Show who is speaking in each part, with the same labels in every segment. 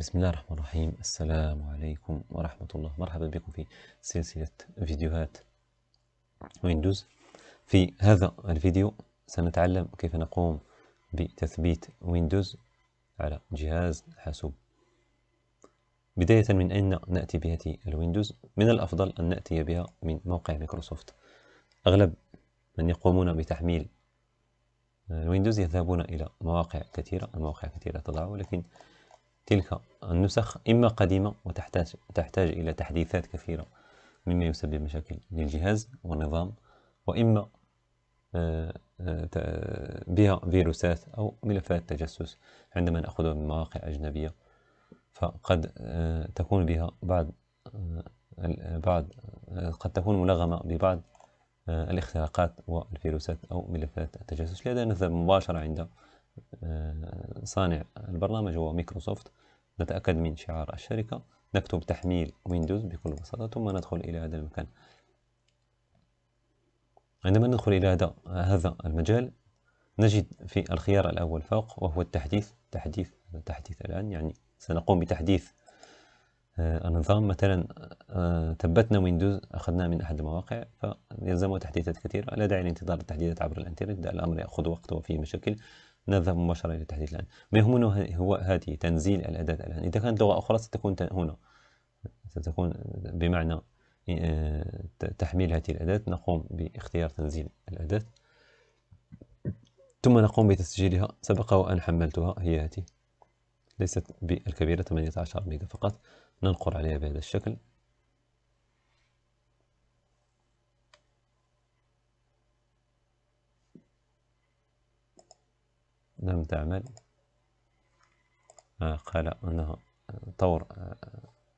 Speaker 1: بسم الله الرحمن الرحيم السلام عليكم ورحمة الله مرحبا بكم في سلسلة فيديوهات ويندوز في هذا الفيديو سنتعلم كيف نقوم بتثبيت ويندوز على جهاز حاسوب بداية من أين نأتي بهذه الويندوز من الأفضل أن نأتي بها من موقع مايكروسوفت أغلب من يقومون بتحميل الويندوز يذهبون إلى مواقع كثيرة المواقع كثيرة تضع ولكن تلك النسخ إما قديمة وتحتاج تحتاج إلى تحديثات كثيرة مما يسبب مشاكل للجهاز والنظام وإما آه، آه، بها فيروسات أو ملفات تجسس عندما نأخذها من مواقع أجنبية فقد آه، تكون بها بعض بعض قد تكون ملغمة ببعض الاختراقات والفيروسات أو ملفات التجسس لهذا نذهب مباشرة عند آه، صانع البرنامج هو مايكروسوفت نتأكد من شعار الشركة نكتب تحميل ويندوز بكل بساطة ثم ندخل إلى هذا المكان عندما ندخل إلى هذا هذا المجال نجد في الخيار الأول فوق وهو التحديث تحديث تحديث الآن يعني سنقوم بتحديث آه، النظام مثلا آه، ثبتنا ويندوز أخذناه من أحد المواقع فيلزمه تحديثات كثيرة لا داعي لانتظار التحديثات عبر الإنترنت الأمر يأخذ وقت وفيه مشاكل نذهب مباشرة إلى التحديد الآن ما يهمنا هو هذه تنزيل الأداة الآن إذا كانت لغة أخرى ستكون هنا ستكون بمعنى آه، تحميل هذه الأداة نقوم باختيار تنزيل الأداة ثم نقوم بتسجيلها سبق وأن حملتها هي هذه ليست بالكبيرة 18 ميجا فقط ننقر عليها بهذا الشكل لم تعمل آه، قال أنه طور آه،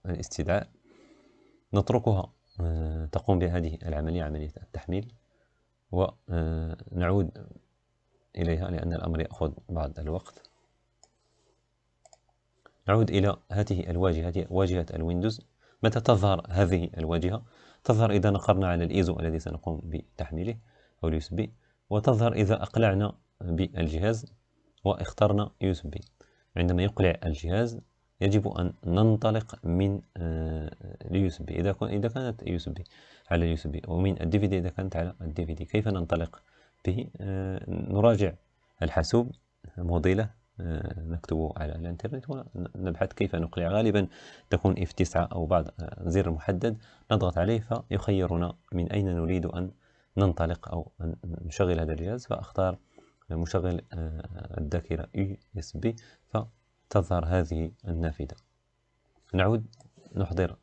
Speaker 1: الاستدعاء نتركها آه، تقوم بهذه العملية عملية التحميل ونعود إليها لأن الأمر يأخذ بعض الوقت نعود إلى هذه الواجهة واجهة الويندوز متى تظهر هذه الواجهة؟ تظهر إذا نقرنا على الإيزو الذي سنقوم بتحميله أو اليو اس بي وتظهر إذا أقلعنا بالجهاز واخترنا يو بي عندما يقلع الجهاز يجب أن ننطلق من اليو اس بي إذا كانت يو اس بي على اليو اس بي ومن الدي في دي إذا كانت على الدي في دي كيف ننطلق به آه، نراجع الحاسوب موديله آه، نكتبه على الانترنت ونبحث كيف نقلع غالبا تكون اف 9 او بعض آه، زر محدد نضغط عليه فيخيرنا من اين نريد ان ننطلق او ان نشغل هذا الجهاز فاختار مشغل آه، الذاكرة USB فتظهر هذه النافذة نعود نحضر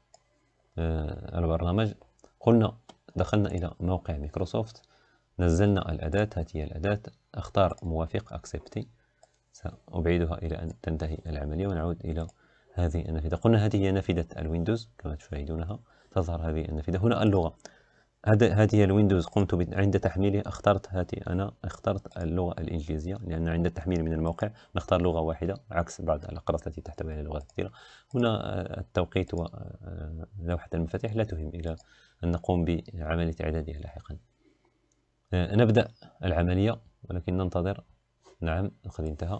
Speaker 1: آه، البرنامج قلنا دخلنا إلى موقع مايكروسوفت نزلنا الأداة هذه الأداة أختار موافق أكسبتي سأبعدها إلى أن تنتهي العملية ونعود إلى هذه النافذة قلنا هذه هي نافذة الويندوز كما تشاهدونها تظهر هذه النافذة هنا اللغة هذا هي الويندوز قمت عند تحميله اخترت هاتي انا اخترت اللغه الانجليزيه لان عند التحميل من الموقع نختار لغه واحده عكس بعض الاقراص التي تحتوي على لغات كثيره هنا آه، التوقيت ولوحه آه، المفاتيح لا تهم الى ان نقوم بعمليه اعدادها لاحقا آه، نبدا العمليه ولكن ننتظر نعم قد انتهى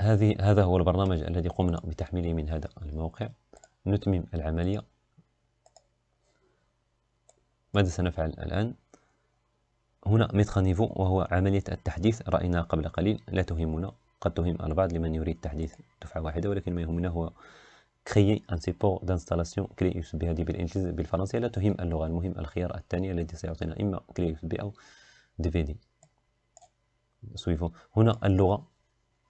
Speaker 1: هذه هذا هو البرنامج الذي قمنا بتحميله من هذا الموقع نتمم العمليه ماذا سنفعل الآن؟ هنا متخ نيفو وهو عملية التحديث رأيناها قبل قليل لا تهمنا قد تهم البعض لمن يريد تحديث دفعة واحدة ولكن ما يهمنا هو كريي ان سيبور دانستالاسيون كري اكس بي هذه بالانجليزي بالفرنسية لا تهم اللغة المهم الخيار الثاني الذي سيعطينا اما كري اكس بي او دي في دي سويفون هنا اللغة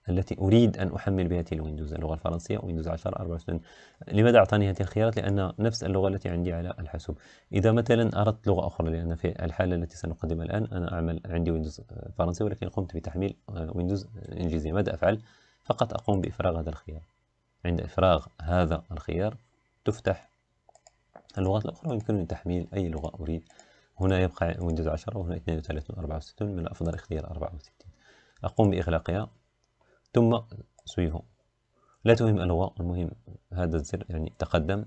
Speaker 1: التي أريد أن أحمل بهذه الويندوز اللغة الفرنسية ويندوز 10 24 لماذا أعطاني هذه الخيارات لأن نفس اللغة التي عندي على الحاسوب إذا مثلا أردت لغة أخرى لأن في الحالة التي سنقدمها الآن أنا أعمل عندي ويندوز فرنسي ولكن قمت بتحميل آه، ويندوز انجليزي ماذا أفعل فقط أقوم بإفراغ هذا الخيار عند إفراغ هذا الخيار تفتح اللغات الأخرى ويمكنني تحميل أي لغة أريد هنا يبقى ويندوز 10 وهنا 32 64 من الأفضل اختيار 64 أقوم بإغلاقها ثم سويه لا تهم اللغة المهم هذا الزر يعني تقدم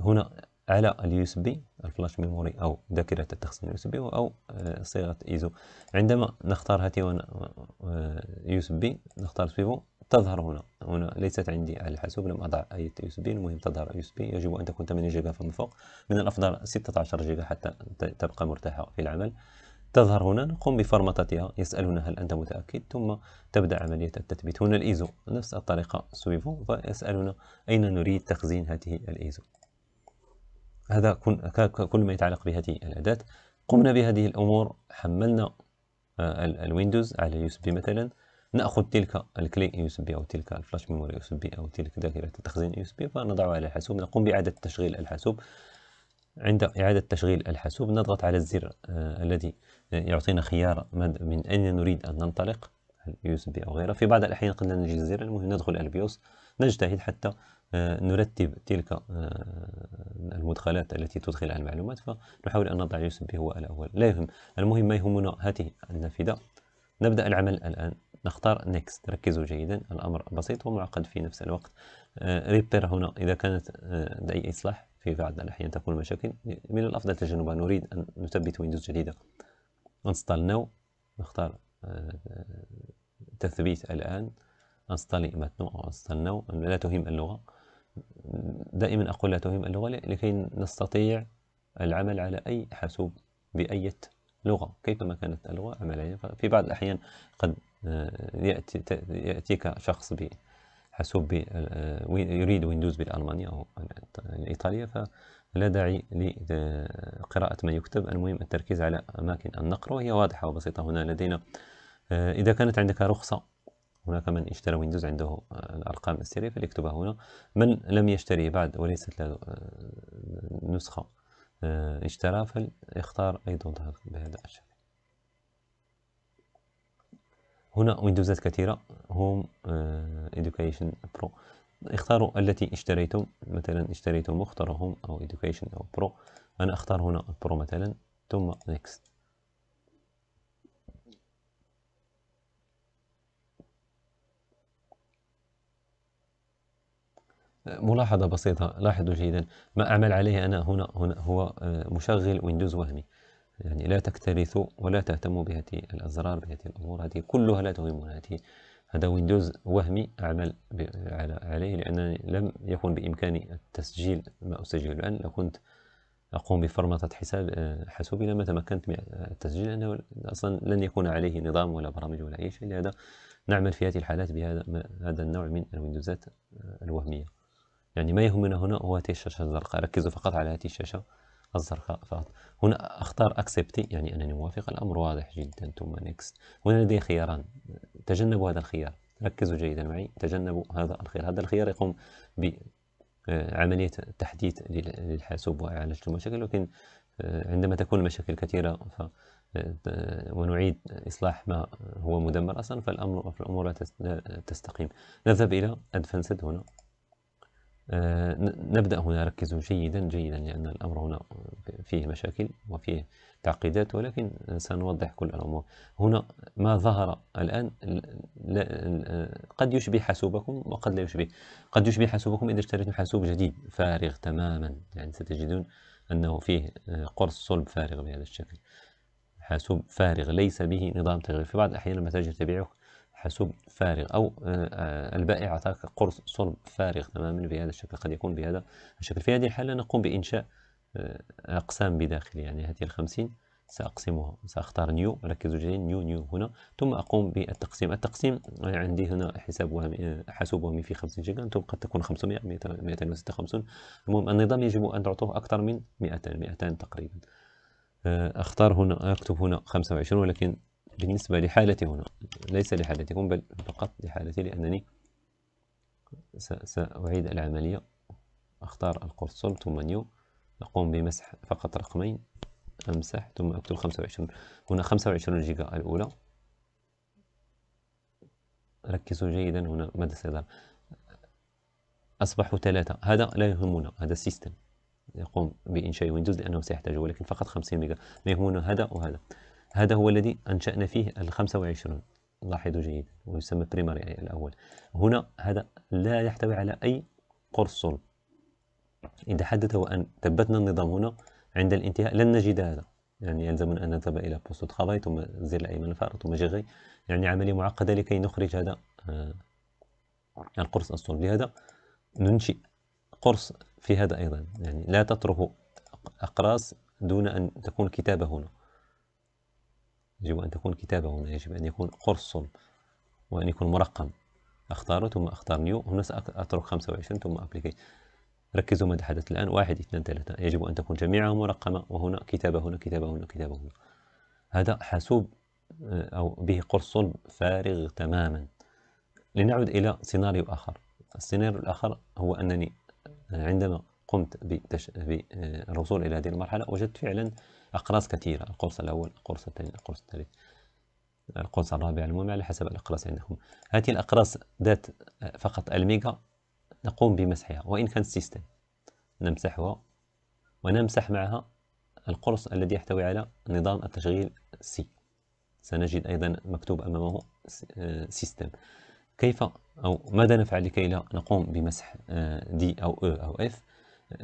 Speaker 1: هنا على اليو اس بي الفلاش ميموري او ذاكره التخزين اليو اس بي او آه، صيغه ايزو عندما نختار هاتي هنا آه، آه، يو اس بي نختار سويفو تظهر هنا هنا ليست عندي على الحاسوب لم اضع اي يو اس بي المهم تظهر يو اس بي يجب ان تكون 8 جيجا فمن فوق من الافضل 16 جيجا حتى تبقى مرتاحه في العمل تظهر هنا نقوم بفرمطتها يسألون هل أنت متأكد ثم تبدأ عملية التثبيت هنا الإيزو نفس الطريقة سويفو ويسألنا أين نريد تخزين هذه الإيزو هذا كل ما يتعلق بهذه الأداة قمنا بهذه الأمور حملنا آه، الويندوز على اليو اس بي مثلا ناخذ تلك الكلي يو اس بي او تلك الفلاش ميموري يو اس بي او تلك ذاكره التخزين يو اس بي فنضعها على الحاسوب نقوم باعاده تشغيل الحاسوب عند إعادة تشغيل الحاسوب نضغط على الزر آه، الذي يعطينا خيار من أين نريد أن ننطلق يو اس بي أو غيره في بعض الأحيان قد لا نجد الزر المهم ندخل البيوس نجتهد حتى آه، نرتب تلك آه، المدخلات التي تدخل المعلومات فنحاول أن نضع يو بي هو الأول لا يهم المهم ما يهمنا هذه النافذة نبدأ العمل الآن نختار نيكست ركزوا جيدا الأمر بسيط ومعقد في نفس الوقت ريبير هنا إذا كانت لدي إصلاح في بعض الأحيان تكون مشاكل من الأفضل تجنبها نريد أن نثبت ويندوز جديدة انستال نو نختار آه، تثبيت الآن انستالي ماتنو أو انستال نو لا تهم اللغة دائما أقول لا تهم اللغة لكي نستطيع العمل على أي حاسوب بأية لغة كيفما كانت اللغة عملية في بعض الأحيان قد آه، يأتي يأتيك شخص حاسوب يريد ويندوز بالألمانية أو الإيطالية فلا داعي لقراءة ما يكتب المهم التركيز على أماكن النقر وهي واضحة وبسيطة هنا لدينا آه، إذا كانت عندك رخصة هناك من اشترى ويندوز عنده آه، الأرقام السرية فليكتبها هنا من لم يشتري بعد وليست له آه، نسخة اشترى فليختار أيضا بهذا الشكل هنا ويندوزات كثيرة هوم education آه، برو اختاروا التي اشتريتم مثلا اشتريتم اختاروا هوم او education او برو انا اختار هنا برو مثلا ثم next ملاحظة بسيطة لاحظوا جيدا ما أعمل عليه أنا هنا هنا هو آه، مشغل ويندوز وهمي يعني لا تكترث ولا تهتم بهذه الأزرار بهذه الأمور هذه كلها لا تهمنا هذه هذا ويندوز وهمي أعمل عليه لأنني لم يكن بإمكاني التسجيل ما أسجل الآن لو كنت أقوم بفرمطة حساب آه، حاسوبي لما تمكنت من التسجيل لأنه أصلا لن يكون عليه نظام ولا برامج ولا أي شيء لهذا نعمل في هذه الحالات بهذا هذا النوع من الويندوزات آه، الوهمية يعني ما يهمنا هنا هو هذه الشاشة الزرقاء ركزوا فقط على هذه الشاشة الزرقاء فقط هنا أختار أكسبتي يعني أنني موافق الأمر واضح جدا ثم نيكست هنا لدي خياران تجنبوا هذا الخيار ركزوا جيدا معي تجنبوا هذا الخيار هذا الخيار يقوم بعملية آه، تحديث للحاسوب وعالجه المشاكل لكن آه، عندما تكون المشاكل كثيرة ف آه، ونعيد إصلاح ما هو مدمر أصلا فالأمر الامور لا تستقيم نذهب إلى أدفنسد هنا آه، نبدأ هنا ركزوا جيدا جيدا لأن الأمر هنا فيه مشاكل وفيه تعقيدات ولكن سنوضح كل الأمور هنا ما ظهر الآن آه، قد يشبه حاسوبكم وقد لا يشبه قد يشبه حاسوبكم إذا اشتريتم حاسوب جديد فارغ تماما يعني ستجدون أنه فيه آه، قرص صلب فارغ بهذا الشكل حاسوب فارغ ليس به نظام تغيير في بعض الأحيان المتاجر تبيعه حاسوب فارغ أو آه، آه، البائع أعطاك قرص صلب فارغ تماما بهذا الشكل قد يكون بهذا الشكل في هذه الحالة نقوم بإنشاء آه، أقسام بداخل يعني هذه الخمسين سأقسمها سأختار نيو ركزوا جيدا نيو نيو هنا ثم أقوم بالتقسيم التقسيم عندي هنا حساب وهمي حاسوب وهمي في 50 جيجا أنتم قد تكون 500 256 المهم النظام يجب أن تعطوه أكثر من 200 200 تقريبا أختار هنا أكتب هنا 25 ولكن بالنسبة لحالتي هنا ليس لحالتكم بل فقط لحالتي لأنني سأعيد العملية أختار القرصل ثم نيو أقوم بمسح فقط رقمين أمسح ثم أكتب 25 هنا 25 جيجا الأولى ركزوا جيدا هنا مدى الصدار أصبحوا ثلاثة هذا لا يهمنا هذا السيستم يقوم بإنشاء ويندوز لأنه سيحتاجه ولكن فقط 50 ميجا ما يهمنا هذا وهذا هذا هو الذي أنشأنا فيه ال 25 لاحظوا جيدا ويسمى بريماري الأول هنا هذا لا يحتوي على أي قرص صلب إذا حدث وأن ثبتنا النظام هنا عند الانتهاء لن نجد هذا يعني يلزمنا أن نذهب إلى بوست خافاي ثم الزر الأيمن الفار ثم جغي يعني عملية معقدة لكي نخرج هذا آه، القرص الصلب لهذا ننشئ قرص في هذا أيضا يعني لا تطرح أقراص دون أن تكون كتابة هنا يجب أن تكون كتابة هنا يجب أن يكون قرص وأن يكون مرقم أختار ثم أختار نيو هنا سأترك 25 ثم أبليكي ركزوا ماذا حدث الآن واحد اثنان ثلاثة يجب أن تكون جميعها مرقمة وهنا كتابة هنا كتابة هنا كتابة هنا هذا حاسوب آه، أو به قرص فارغ تماما لنعود إلى سيناريو آخر السيناريو الآخر هو أنني آه، عندما قمت بالرسول آه، إلى هذه المرحلة وجدت فعلا أقراص كثيرة القرص الأول القرص الثاني القرص الثالث القرص الرابع المهم على حسب الأقراص عندكم هذه الأقراص ذات فقط الميجا نقوم بمسحها وإن كان سيستم نمسحها ونمسح معها القرص الذي يحتوي على نظام التشغيل سي سنجد أيضا مكتوب أمامه سيستم كيف أو ماذا نفعل لكي لا نقوم بمسح دي آه، أو e أو أو إف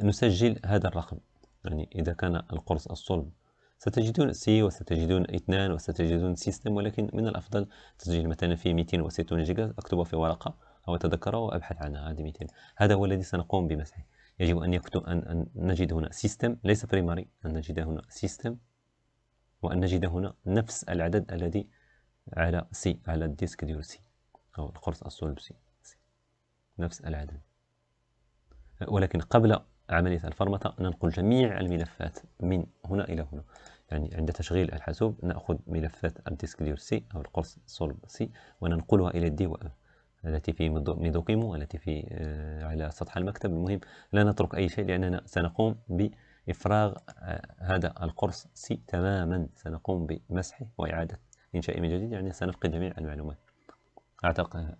Speaker 1: نسجل هذا الرقم يعني إذا كان القرص الصلب ستجدون سي وستجدون اثنان وستجدون سيستم ولكن من الأفضل تسجيل مثلا في 260 جيجا أكتبه في ورقة أو تذكره وأبحث عنها هذه 200 هذا هو الذي سنقوم بمسحه يجب أن, يكتب أن, أن نجد هنا سيستم ليس بريماري أن نجد هنا سيستم وأن نجد هنا نفس العدد الذي على سي على الديسك ديال سي أو القرص الصلب سي. نفس العدد ولكن قبل عملية الفرمطة ننقل جميع الملفات من هنا إلى هنا يعني عند تشغيل الحاسوب نأخذ ملفات الديسك ديور سي أو القرص صلب سي وننقلها إلى الدي وأ التي في ميدوكيمو التي في آه، على سطح المكتب المهم لا نترك أي شيء لأننا سنقوم بإفراغ آه، هذا القرص سي تماما سنقوم بمسحه وإعادة إنشاء من جديد يعني سنفقد جميع المعلومات أعتقد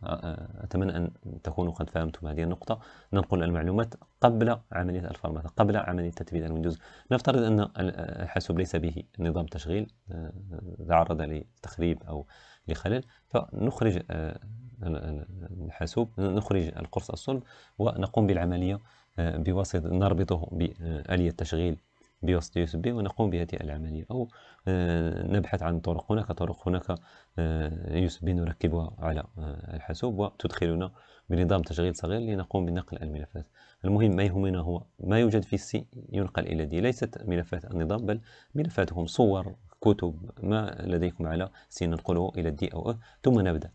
Speaker 1: أتمنى أن تكونوا قد فهمتم هذه النقطة ننقل المعلومات قبل عملية الفرمات قبل عملية تثبيت الويندوز نفترض أن الحاسوب ليس به نظام تشغيل تعرض لتخريب أو لخلل فنخرج الحاسوب نخرج القرص الصلب ونقوم بالعملية بواسطة نربطه بآلية تشغيل بواسطة يوسف ونقوم بهذه العملية أو آه، نبحث عن طرق هناك طرق هناك آه، يوسف نركبها على آه، الحاسوب وتدخلنا بنظام تشغيل صغير لنقوم بنقل الملفات المهم ما يهمنا هو ما يوجد في السي ينقل إلى دي ليست ملفات النظام بل ملفاتهم صور كتب ما لديكم على سي ننقله إلى الدي أو أه ثم نبدأ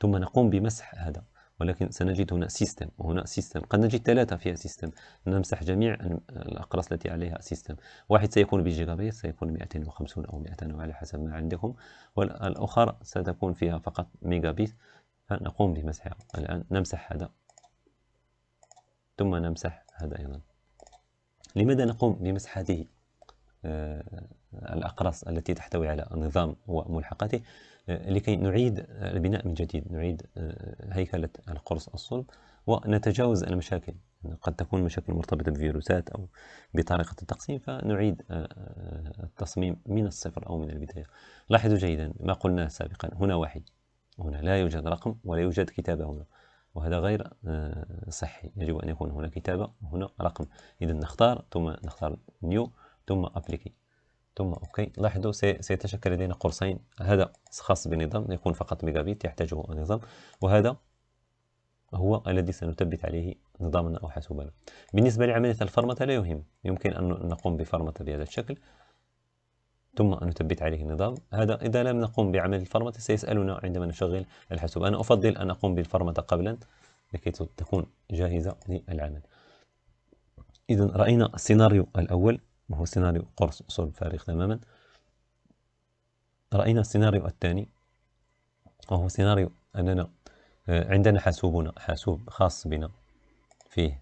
Speaker 1: ثم نقوم بمسح هذا ولكن سنجد هنا سيستم وهنا سيستم قد نجد ثلاثة فيها سيستم نمسح جميع الأقراص التي عليها سيستم واحد سيكون بجيجابيت سيكون 250 أو 200 على حسب ما عندكم والآخر ستكون فيها فقط ميجا بيت فنقوم بمسحها الآن نمسح هذا ثم نمسح هذا أيضا لماذا نقوم بمسح هذه آه، الأقراص التي تحتوي على النظام وملحقاته آه، لكي نعيد البناء من جديد نعيد آه، هيكلة القرص الصلب ونتجاوز المشاكل قد تكون مشاكل مرتبطة بفيروسات أو بطريقة التقسيم فنعيد آه، التصميم من الصفر أو من البداية لاحظوا جيدا ما قلناه سابقا هنا واحد هنا لا يوجد رقم ولا يوجد كتابة هنا وهذا غير صحي يجب أن يكون هنا كتابة وهنا رقم إذا نختار ثم نختار نيو ثم أبليكي ثم اوكي لاحظوا سيتشكل لدينا قرصين هذا خاص بنظام يكون فقط ميجابيت يحتاجه النظام وهذا هو الذي سنثبت عليه نظامنا او حاسوبنا بالنسبه لعمليه الفرمته لا يهم يمكن ان نقوم بفرمته بهذا الشكل ثم نثبت عليه النظام هذا إذا لم نقوم بعمل الفرمته سيسألنا عندما نشغل الحاسوب أنا أفضل أن أقوم بالفرمته قبلا لكي تكون جاهزة للعمل إذا رأينا السيناريو الأول ما هو سيناريو قرص صلب فارغ تماما رأينا السيناريو الثاني وهو سيناريو أننا آه، عندنا حاسوبنا حاسوب خاص بنا فيه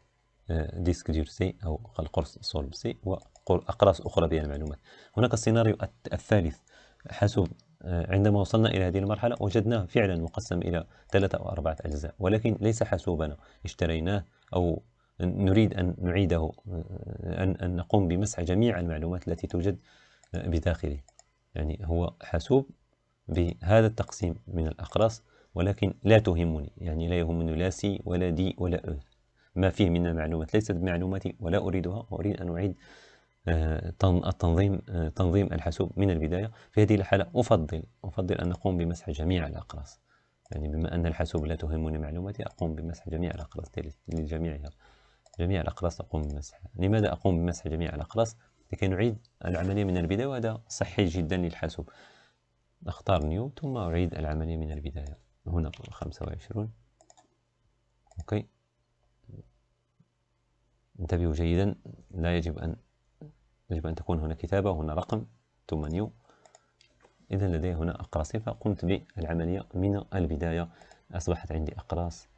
Speaker 1: آه، ديسك دير سي أو القرص أصول سي وأقراص أخرى بها المعلومات هناك السيناريو الثالث حاسوب آه، عندما وصلنا إلى هذه المرحلة وجدناه فعلا مقسم إلى ثلاثة أو أربعة أجزاء ولكن ليس حاسوبنا اشتريناه أو نريد أن نعيده أن, أن نقوم بمسح جميع المعلومات التي توجد بداخله يعني هو حاسوب بهذا التقسيم من الأقراص ولكن لا تهمني يعني لا يهمني لا سي ولا دي ولا أ ما فيه من المعلومات ليست معلوماتي ولا أريدها وأريد أن أعيد آه، التنظيم آه، تنظيم الحاسوب من البداية في هذه الحالة أفضل أفضل أن نقوم بمسح جميع الأقراص يعني بما أن الحاسوب لا تهمني معلوماتي أقوم بمسح جميع الأقراص لجميعها جميع الأقراص أقوم بمسحها لماذا أقوم بمسح جميع الأقراص؟ لكي نعيد العملية من البداية وهذا صحي جدا للحاسوب أختار نيو ثم أعيد العملية من البداية هنا 25 أوكي انتبهوا جيدا لا يجب أن يجب أن تكون هنا كتابة هنا رقم ثم نيو إذا لدي هنا أقراص فقمت بالعملية من البداية أصبحت عندي أقراص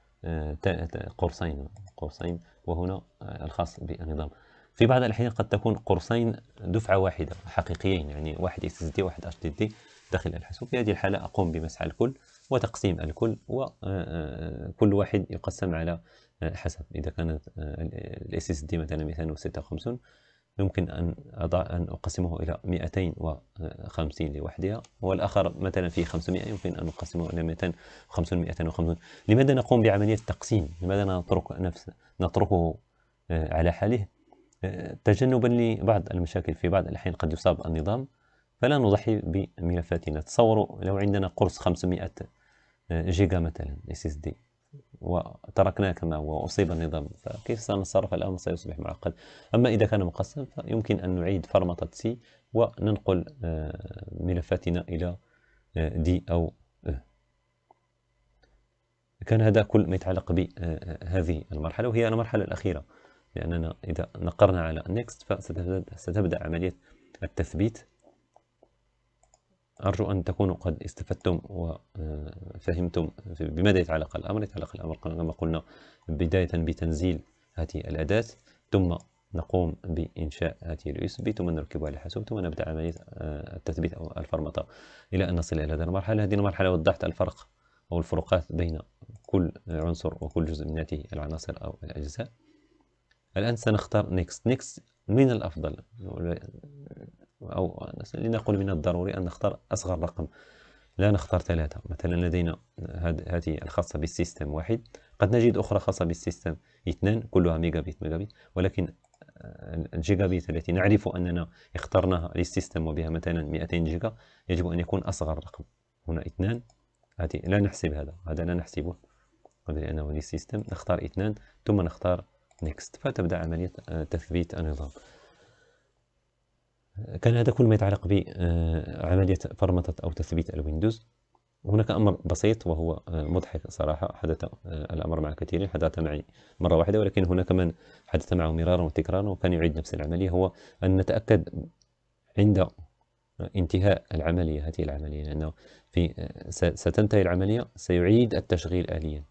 Speaker 1: قرصين قرصين وهنا آه، الخاص بالنظام في بعض الأحيان قد تكون قرصين دفعة واحدة حقيقيين يعني واحد اس دي واحد اتش دي داخل الحاسوب في هذه الحالة أقوم بمسح الكل وتقسيم الكل وكل آه، آه، واحد يقسم على حسب إذا كانت الاس اس دي مثلا 256 يمكن أن أضع أن أقسمه إلى 250 لوحدها والآخر مثلا في 500 يمكن أن أقسمه إلى 250 250 لماذا نقوم بعملية التقسيم؟ لماذا نترك نفس نتركه آه، على حاله؟ آه، تجنبا لبعض المشاكل في بعض الأحيان قد يصاب النظام فلا نضحي بملفاتنا تصوروا لو عندنا قرص 500 آه، جيجا مثلا اس اس دي وتركناه كما هو وأصيب النظام فكيف سنتصرف الأمر سيصبح معقد أما إذا كان مقسم فيمكن أن نعيد فرمطة سي وننقل آه، ملفاتنا إلى دي آه، أو آه. كان هذا كل ما يتعلق بهذه المرحلة وهي المرحلة الأخيرة لأننا إذا نقرنا على next فستبدأ عملية التثبيت أرجو أن تكونوا قد استفدتم وفهمتم آه، بماذا يتعلق الأمر يتعلق الأمر كما قلنا بداية بتنزيل هذه الأداة ثم نقوم بإنشاء هذه الـ USB ثم نركبها على الحاسوب ثم نبدأ عملية آه، التثبيت أو الفرمطة إلى أن نصل إلى هذه المرحلة هذه المرحلة وضحت الفرق أو الفروقات بين كل عنصر وكل جزء من هذه العناصر أو الأجزاء الآن سنختار Next Next من الأفضل أو لنقل من الضروري أن نختار أصغر رقم لا نختار ثلاثة مثلا لدينا هذه الخاصة بالسيستم واحد قد نجد أخرى خاصة بالسيستم اثنان كلها ميجا بيت ميجا بيت ولكن آه، الجيجا بيت التي نعرف أننا اخترناها للسيستم وبها مثلا 200 جيجا يجب أن يكون أصغر رقم هنا اثنان هذه لا نحسب هذا هذا لا نحسبه لأنه للسيستم نختار اثنان ثم نختار نيكست فتبدأ عملية آه، تثبيت النظام كان هذا كل ما يتعلق بعملية آه، فرمطة أو تثبيت الويندوز هناك أمر بسيط وهو آه، مضحك صراحة حدث آه، الأمر مع كثيرين حدث معي مرة واحدة ولكن هناك من حدث معه مرارا وتكرارا وكان يعيد نفس العملية هو أن نتأكد عند انتهاء العملية هذه العملية لأنه في ستنتهي العملية سيعيد التشغيل آليا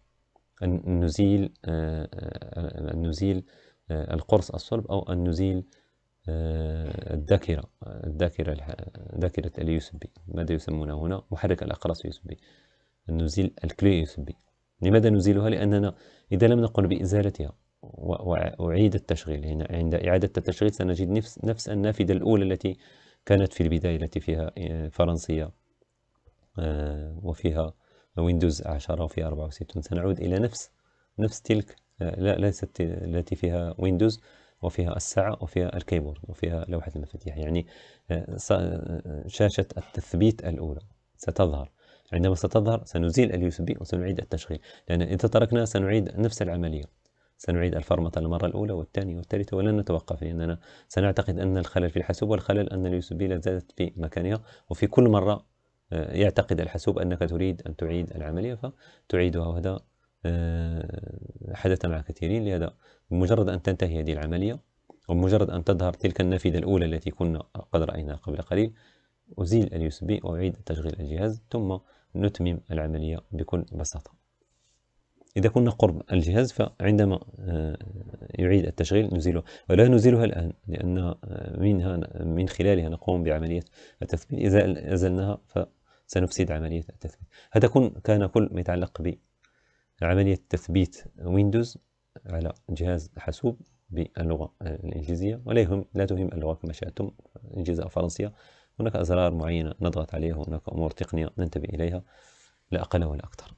Speaker 1: أن نزيل أن نزيل القرص الصلب أو أن نزيل آه، الذاكرة الذاكرة ذاكرة اليو اس بي ماذا يسمونه هنا محرك الأقراص يو اس بي نزيل الكلي يو اس بي لماذا نزيلها لأننا إذا لم نقم بإزالتها وأعيد التشغيل هنا عند إعادة التشغيل سنجد نفس نفس النافذة الأولى التي كانت في البداية التي فيها آه، فرنسية آه، وفيها ويندوز 10 وفيها 64 سنعود إلى نفس نفس تلك لا ليست التي فيها ويندوز وفيها الساعة وفيها الكيبورد وفيها لوحة المفاتيح يعني آه، آه، شاشة التثبيت الأولى ستظهر عندما ستظهر سنزيل اليو اس بي وسنعيد التشغيل لأن إذا تركنا سنعيد نفس العملية سنعيد الفرمطة المرة الأولى والثانية والثالثة ولن نتوقف لأننا سنعتقد أن الخلل في الحاسوب والخلل أن اليو اس بي لا زالت في مكانها وفي كل مرة آه، يعتقد الحاسوب أنك تريد أن تعيد العملية فتعيدها وهذا آه، حدث مع كثيرين لهذا بمجرد أن تنتهي هذه العملية وبمجرد أن تظهر تلك النافذة الأولى التي كنا قد رأيناها قبل قليل أزيل ال USB وأعيد تشغيل الجهاز ثم نتمم العملية بكل بساطة إذا كنا قرب الجهاز فعندما آه، يعيد التشغيل نزيله ولا نزيلها الآن لأن آه، منها من خلالها نقوم بعملية التثبيت إذا أزلناها فسنفسد عملية التثبيت هذا كان كل ما يتعلق ب عملية تثبيت ويندوز على جهاز حاسوب باللغة آه، الإنجليزية ولا يهم لا تهم اللغة كما شاءتم إنجليزية أو فرنسية هناك أزرار معينة نضغط عليها هناك أمور تقنية ننتبه إليها لا أقل ولا أكثر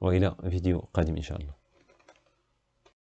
Speaker 1: وإلى فيديو قادم إن شاء الله